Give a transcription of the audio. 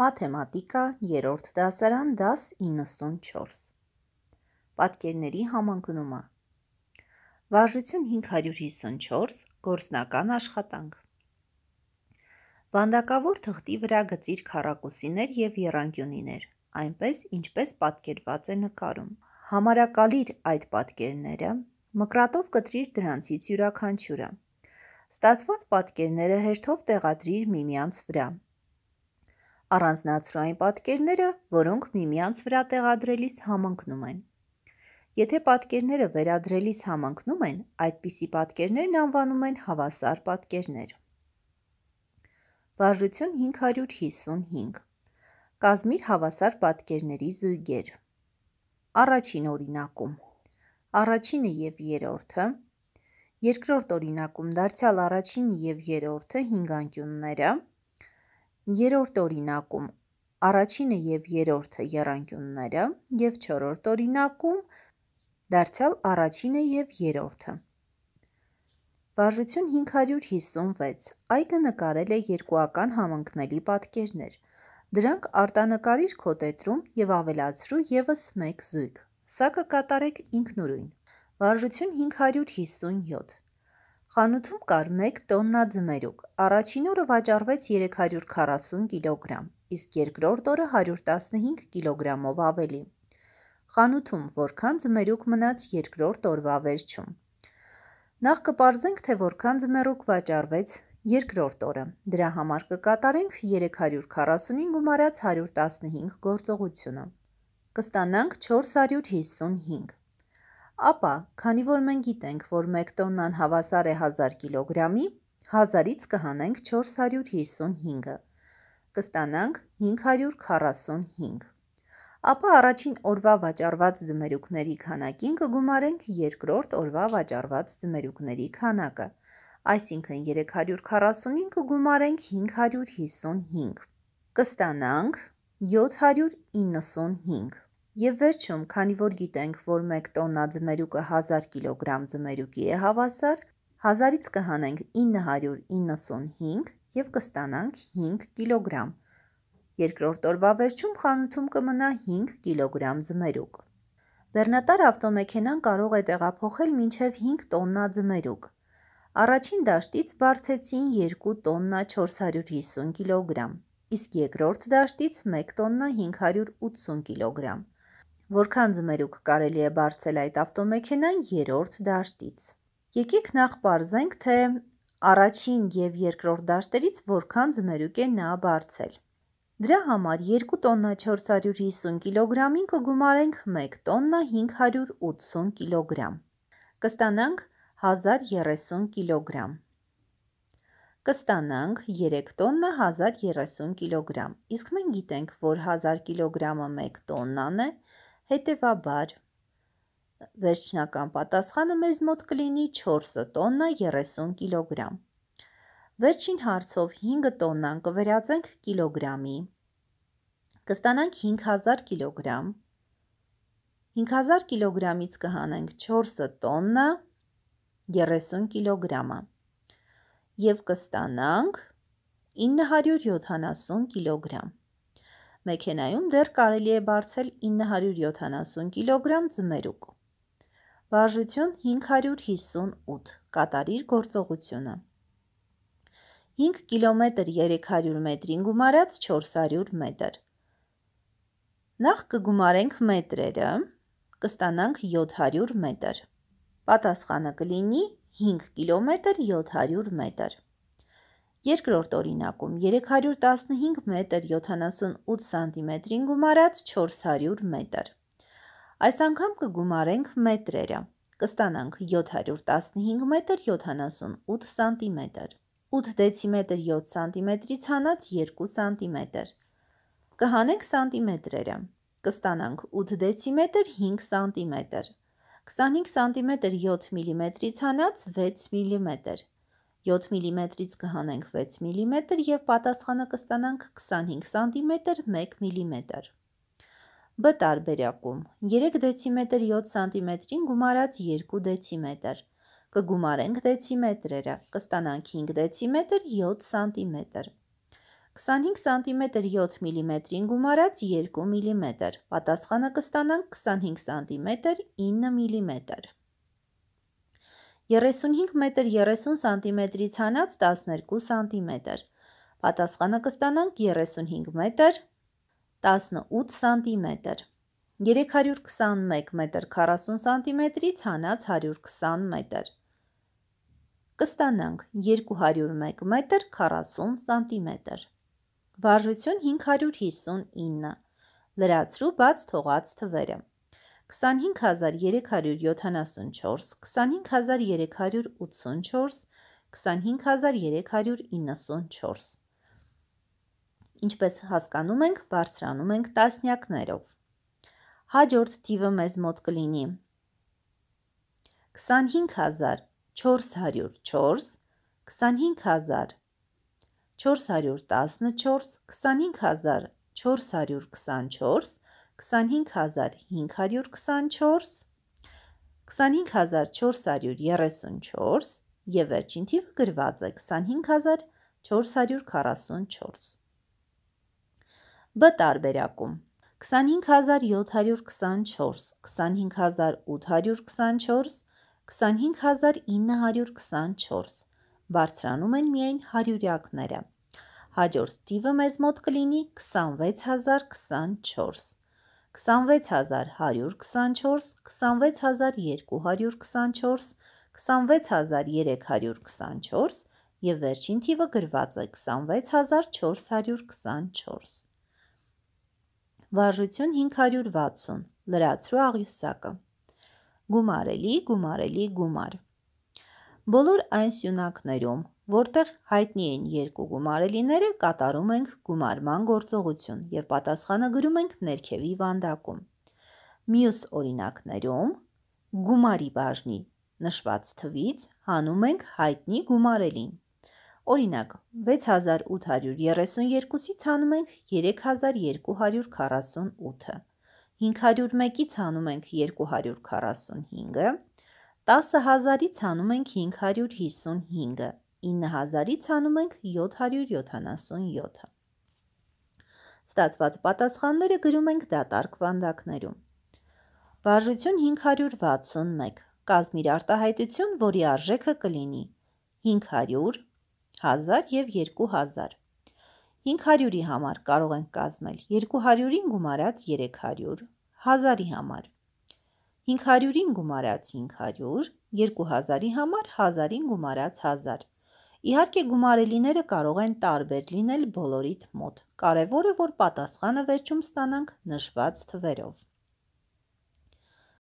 մաթեմատիկա 3-րդ դասարան դաս 94 Պատկերների համընկնումը Վարժություն 554 գործնական աշխատանք Վանդակավոր թղթի վրա գծիր քառակուսիներ եւ երանգյունիներ, այնպես ինչպես պատկերված է նկարում։ Համարակալիր այդ պատկերները, մկրատով կտրիր դրանցից յուրաքանչյուրը։ Ստացված պատկերները հերթով տեղադրիր միմյանց վրա, առանձնացրու այն պատկերները, որոնք միմյանց վրա տեղադրելիս համընկնում են։ Եթե պատկերները վերադրելիս համընկնում են, այդպիսի պատկերներն անվանում են հավասար պատկերներ։ Վարժություն 555 Կազմիր հավասար պատկերների զույգեր։ Առաջին օրինակում։ Առաջինը եւ երրորդը։ Երկրորդ օրինակում դարձյալ առաջին եւ երրորդը հինգանկյունները։ Երորդ օրինակում առաջինը եւ երրորդը երանգյունները եւ չորրորդ օրինակում դարձյալ առաջինը եւ երրորդը։ Բաժություն 556 այգը նկարել է երկուական համընկնելի պատկերներ։ Դրանք արտանկարիր կոտետրում եւ ավելացրու եւս մեկ զույգ։ Սա կկատարեք ինքնուրույն։ Վարժություն 557 Խանութում կար 1 տոննա ձմերուկ։ Առաջին օրը վաճառվեց 340 կիլոգրամ, իսկ երկրորդ օրը 115 կիլոգրամով ավելի։ Խանութում որքան ձմերուկ մնաց երկրորդ օրվա վերջում։ Նախ կպարզենք, թե որքան ձմերուկ վաճառվեց երկրորդ օրը։ Դրա համար կկատարենք 345 գումարած 115 գործողությունը։ Կստանանք 455 ապա քանի որ մենք գիտենք, որ 1 տոննան հավասար է 1000 կիլոգրամի, 1000-ից կհանենք 455-ը, կստանանք 545։ Ապա առաջին օրվա վաճառված ձմերուկների քանակին կգումարենք երկրորդ օրվա վաճառված ձմերուկների քանակը, այսինքն 345 կգումարենք 555, կստանանք 795 Եվ վերջում, քանի որ գիտենք, որ 1 տոննա ձմերուկը 1000 կիլոգրամ ձմերուկի է հավասար, 1000-ից կհանենք 995 եւ կստանանք 5 կիլոգրամ։ Երկրորդ օրվա վերջում խանութում կմնա 5 կիլոգրամ ձմերուկ։ Բեռնատար ավտոմեքենան կարող է տեղափոխել մինչև 5 տոննա ձմերուկ։ Առաջին դաշտից բարձեցին 2 տոննա 450 կիլոգրամ, իսկ երկրորդ դաշտից 1 տոննա 580 կիլոգրամ։ Որքան ձմերուկ կարելի է բարձել այդ ավտոմեքենան երրորդ դաշտից։ Եկեք նախ parzենք, թե առաջին եւ երկրորդ դաշտերից որքան ձմերուկ է նա բարձել։ Դրա համար 2 տոննա 450 կիլոգրամին կգումարենք 1 տոննա 580 կիլոգրամ։ Կստանանք 1030 կիլոգրամ։ Կստանանք 3 տոննա 1030 կիլոգրամ։ Իսկ մենք գիտենք, որ 1000 կիլոգրամը 1 տոննան է, Հետևաբար վերջնական պատասխանը մեզ մոտ կլինի 4 տոննա 30 կիլոգրամ։ Վերջին հարցով 5 տոննան կվերածենք կիլոգրամի։ Կստանանք 5000 կիլոգրամ։ 5000 կիլոգրամից կհանենք 4 տոննա 30 կիլոգրամը եւ կստանանք 970 կիլոգրամ։ Մեքենայում դեռ կարելի է բարձել 970 կիլոգրամ ձմերուկ։ Վարժություն 558, կատարիր գործողությունը։ 5 կիլոմետր 300 մետրին գումարած 400 մետր։ Նախ կգումարենք մետրերը, կստանանք 700 մետր։ Պատասխանը կլինի 5 կիլոմետր 700 մետր։ Երկրորդ օրինակում 315 մետր 78 սանտիմետրին գումարած 400 մետր։ Այս անգամ կգումարենք մետրերը։ Կստանանք 715 մետր 78 սանտիմետր։ 8 դեցիմետր 7 սանտիմետրից հանած 2 սանտիմետր։ Կհանենք սանտիմետրերը։ Կստանանք 8 դեցիմետր 5 սանտիմետր։ 25 սանտիմետր 7 մմ-ից հանած 6 մմ։ 7 մմ-ից կհանենք 6 մմ և պատասխանը կստանանք 25 սմ 1 մմ։ Բ տարբերակում 3 դմ 7 սմ-ին գումարած 2 դմ, կգումարենք դեցիմետրերը, կստանանք 5 դմ 7 սմ, 25 սմ 7 մմ-ին գումարած 2 մմ, պատասխանը կստանանք 25 սմ 9 մմ։ 35 մետր 30 սանտիմետրի ցանած 12 սանտիմետր։ Պատասխանը կստանանք 35 մետր 18 սանտիմետր։ 321 մետր 40 սանտիմետրի ցանած 120 մետր։ Կստանանք 201 մետր 40 սանտիմետր։ Վարժություն 559։ Լրացրու բաց թողած թվերը։ 25374, 25384, 25394։ Ինչպես հասկանում ենք, բարձրանում ենք տասնյակներով։ Հաջորդ թիվը մեզ մոտ կլինի 25404, 25000 414, 25424, 25524, 25434 և վերջին թիվը գրված է 25444։ Բ տարբերակում 25724, 25824, 25924 բարձրանում են միայն հարյուրյակները։ Հաջորդ տիվը մեզ մոտ կլինի 26024։ 26124, 26224, 26324 և վերջին թիվը գրված է 26424։ Վարժություն 560, լրացրու աղյուսակը։ Գումարելի, գումարելի, գումար։ Բոլոր այն սյունակներում, որտեղ հայտնի են երկու գումարելիները, կատարում ենք գումարման գործողություն և պատասխանը գրում ենք ներքևի վանդակում։ Մյուս օրինակներում գումարի բաժնի նշված թվից հանում ենք հայտնի գումարելին։ Օրինակ 6832-ից հանում ենք 3248-ը, 501-ից հանում ենք 245-ը, 10000-ից հանում ենք 555-ը, 9000-ից հանում ենք 777-ը։ Ստացված պատասխանները գրում ենք դատարկ վանդակներում։ Վարժություն 561, կազմիր արտահայտություն, որի արժեքը կլինի 500, 1000 և 2000։ 500-ի համար կարող ենք կազմել 200-ին գումարած 300, 1000-ի համար 500-ին գումարած 500, 2000-ի համար 1000-ին գումարած 1000, Իհարկե գումարելիները կարող են տարբեր լինել բոլորիդ մոտ։ Կարևորը, որ պատասխանը վերջում ստանանք նշված թվերով։